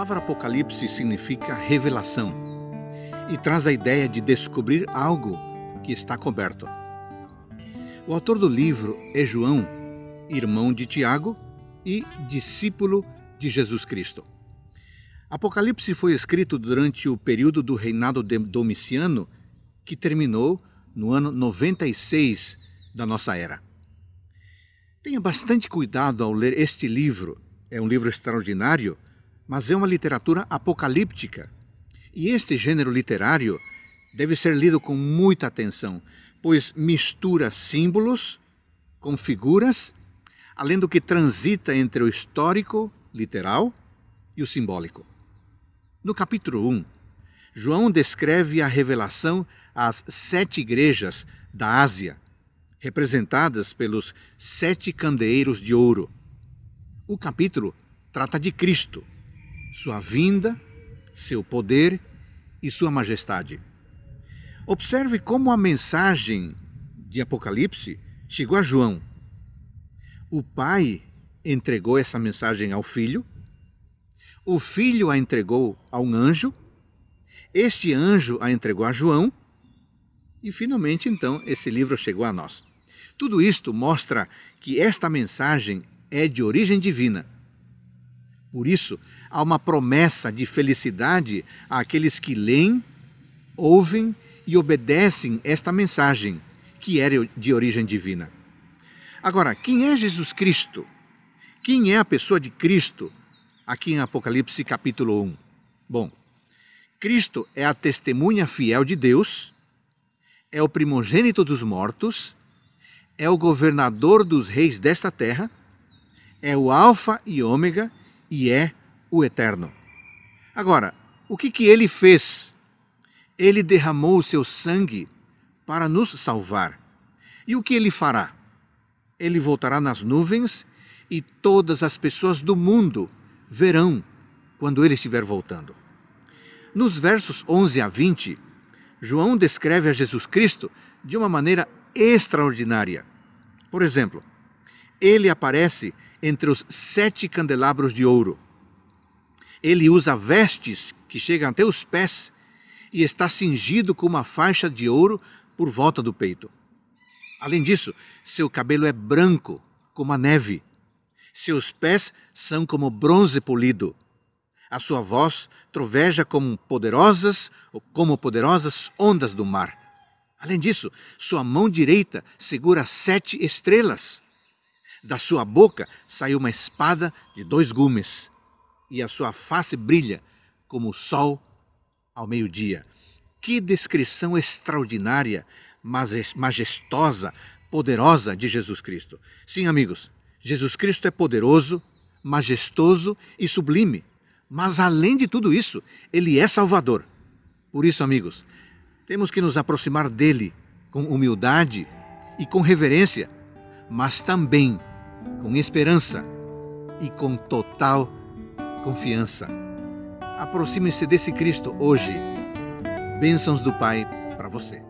palavra Apocalipse significa revelação e traz a ideia de descobrir algo que está coberto. O autor do livro é João, irmão de Tiago e discípulo de Jesus Cristo. Apocalipse foi escrito durante o período do reinado de domiciano, que terminou no ano 96 da nossa era. Tenha bastante cuidado ao ler este livro, é um livro extraordinário mas é uma literatura apocalíptica. E este gênero literário deve ser lido com muita atenção, pois mistura símbolos com figuras, além do que transita entre o histórico, literal, e o simbólico. No capítulo 1, João descreve a revelação às sete igrejas da Ásia, representadas pelos sete candeeiros de ouro. O capítulo trata de Cristo, sua vinda, seu poder e sua majestade. Observe como a mensagem de Apocalipse chegou a João. O pai entregou essa mensagem ao filho, o filho a entregou a um anjo, este anjo a entregou a João e finalmente então esse livro chegou a nós. Tudo isto mostra que esta mensagem é de origem divina por isso, há uma promessa de felicidade àqueles que leem, ouvem e obedecem esta mensagem, que era é de origem divina. Agora, quem é Jesus Cristo? Quem é a pessoa de Cristo? Aqui em Apocalipse capítulo 1. Bom, Cristo é a testemunha fiel de Deus, é o primogênito dos mortos, é o governador dos reis desta terra, é o Alfa e Ômega, e é o Eterno. Agora, o que, que ele fez? Ele derramou o seu sangue para nos salvar. E o que ele fará? Ele voltará nas nuvens e todas as pessoas do mundo verão quando ele estiver voltando. Nos versos 11 a 20, João descreve a Jesus Cristo de uma maneira extraordinária. Por exemplo, ele aparece entre os sete candelabros de ouro. Ele usa vestes que chegam até os pés e está cingido com uma faixa de ouro por volta do peito. Além disso, seu cabelo é branco, como a neve. Seus pés são como bronze polido. A sua voz troveja como poderosas ou como poderosas ondas do mar. Além disso, sua mão direita segura sete estrelas. Da sua boca saiu uma espada de dois gumes, e a sua face brilha como o sol ao meio-dia. Que descrição extraordinária, majestosa, poderosa de Jesus Cristo. Sim, amigos, Jesus Cristo é poderoso, majestoso e sublime. Mas além de tudo isso, ele é Salvador. Por isso, amigos, temos que nos aproximar dele com humildade e com reverência, mas também com esperança e com total confiança. Aproxime-se desse Cristo hoje. Bênçãos do Pai para você.